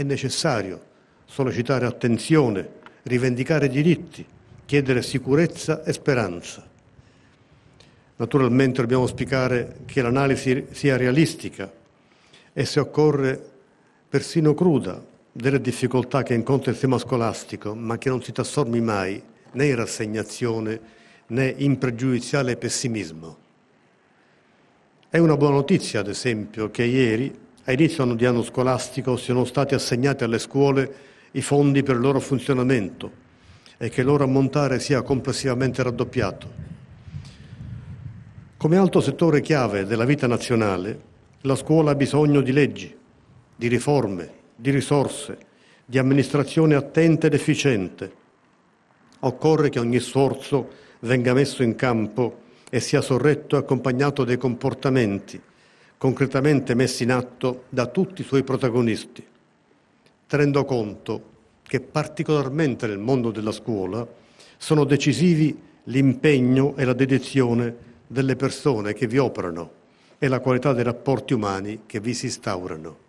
è necessario sollecitare attenzione, rivendicare diritti, chiedere sicurezza e speranza. Naturalmente dobbiamo auspicare che l'analisi sia realistica e se occorre persino cruda delle difficoltà che incontra il sistema scolastico, ma che non si trasformi mai né in rassegnazione né in pregiudiziale pessimismo. È una buona notizia, ad esempio, che ieri a inizio anno di anno scolastico siano stati assegnati alle scuole i fondi per il loro funzionamento e che il loro ammontare sia complessivamente raddoppiato. Come altro settore chiave della vita nazionale, la scuola ha bisogno di leggi, di riforme, di risorse, di amministrazione attenta ed efficiente. Occorre che ogni sforzo venga messo in campo e sia sorretto e accompagnato dai comportamenti, concretamente messi in atto da tutti i suoi protagonisti, tenendo conto che particolarmente nel mondo della scuola sono decisivi l'impegno e la dedizione delle persone che vi operano e la qualità dei rapporti umani che vi si instaurano.